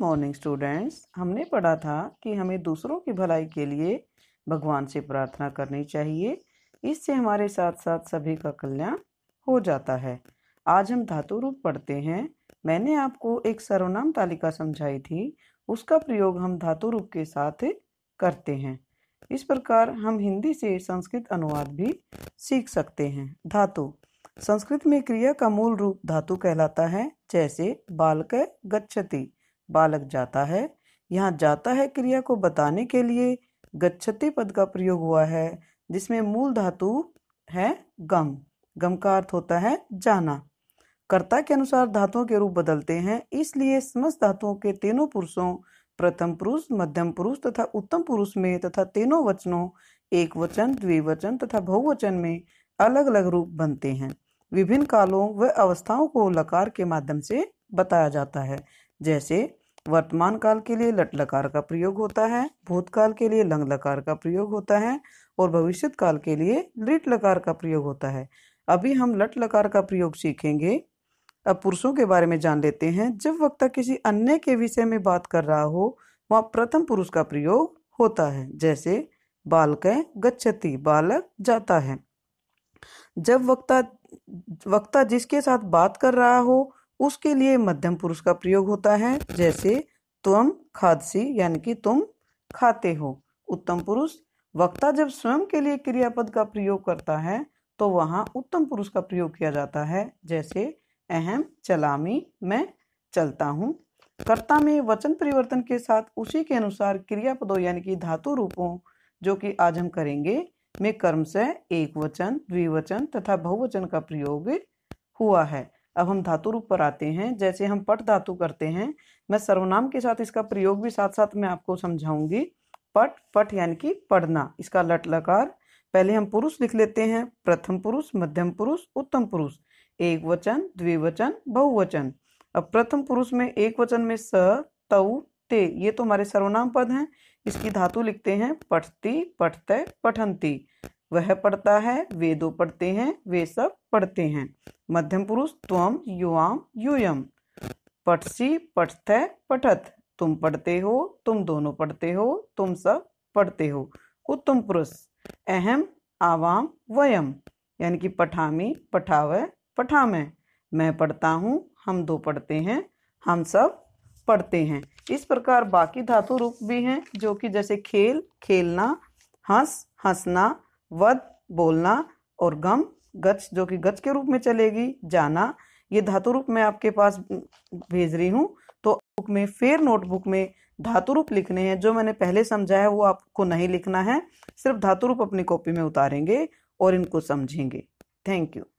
morning students हमने पढ़ा था कि हमें दूसरों की भलाई के लिए भगवान से प्रार्थना करनी चाहिए इससे हमारे साथ साथ सभी का कल्याण हो जाता है आज हम धातु रूप पढ़ते हैं मैंने आपको एक सर्वनाम तालिका समझाई थी उसका प्रयोग हम धातु रूप के साथ करते हैं इस प्रकार हम हिंदी से संस्कृत अनुवाद भी सीख सकते हैं धातु संस्कृत में क्रिया का मूल रूप धातु कहलाता है जैसे बालक गच्छति बालक जाता है यहाँ जाता है क्रिया को बताने के लिए गच्छति पद का प्रयोग हुआ है जिसमें मूल धातु है गम गम का अर्थ होता है जाना कर्ता के अनुसार धातुओं के रूप बदलते हैं इसलिए समस्त धातुओं के तीनों पुरुषों प्रथम पुरुष मध्यम पुरुष तथा उत्तम पुरुष में तथा तीनों वचनों एक वचन द्विवचन तथा बहुवचन में अलग अलग रूप बनते हैं विभिन्न कालों व अवस्थाओं को लकार के माध्यम से बताया जाता है जैसे वर्तमान काल के लिए लट लकार का प्रयोग होता है भूतकाल के लिए लंग लकार का प्रयोग होता है और भविष्य काल के लिए लिट लकार का प्रयोग होता है अभी हम लट लकार का प्रयोग सीखेंगे अब पुरुषों के बारे में जान लेते हैं जब वक्ता किसी अन्य के विषय में बात कर रहा हो वहाँ प्रथम पुरुष का प्रयोग होता है जैसे बालक गच्छति बालक जाता है जब वक्ता वक्ता जिसके साथ बात कर रहा हो उसके लिए मध्यम पुरुष का प्रयोग होता है जैसे तुम खादसी यानी कि तुम खाते हो उत्तम पुरुष वक्ता जब स्वयं के लिए क्रियापद का प्रयोग करता है तो वहाँ उत्तम पुरुष का प्रयोग किया जाता है जैसे अहम चलामी मैं चलता हूँ कर्ता में वचन परिवर्तन के साथ उसी के अनुसार क्रियापदों यानी कि धातु रूपों जो कि आज हम करेंगे में कर्म से एक वचन द्विवचन तथा बहुवचन का प्रयोग हुआ है अब हम धातु रूप पर आते हैं जैसे हम पट धातु करते हैं मैं सर्वनाम के साथ इसका प्रयोग भी साथ साथ मैं आपको समझाऊंगी पट पट यानी कि पढ़ना इसका लट लकार पहले हम पुरुष लिख लेते हैं प्रथम पुरुष मध्यम पुरुष उत्तम पुरुष एक वचन द्विवचन बहुवचन अब प्रथम पुरुष में एक वचन में स तऊ ते ये तो हमारे सर्वनाम पद हैं इसकी धातु लिखते हैं पठती पठते पठंती वह पढ़ता है दो पढ़ते हैं वे सब पढ़ते हैं मध्यम पुरुष त्वम युवाम यूयम पठसी पठथ पठत तुम पढ़ते हो तुम दोनों पढ़ते हो तुम सब पढ़ते हो उत्तम पुरुष अहम आवाम वयम यानी कि पठामी पठाव पठाम मैं पढ़ता हूँ हम दो पढ़ते हैं हम सब पढ़ते हैं इस प्रकार बाकी धातु रूप भी हैं जो कि जैसे खेल खेलना हंस हंसना वध बोलना और गम गच जो कि गच के रूप में चलेगी जाना ये धातु रूप में आपके पास भेज रही हूँ तो बुक में फिर नोटबुक में धातु रूप लिखने हैं जो मैंने पहले समझा है वो आपको नहीं लिखना है सिर्फ धातु रूप अपनी कॉपी में उतारेंगे और इनको समझेंगे थैंक यू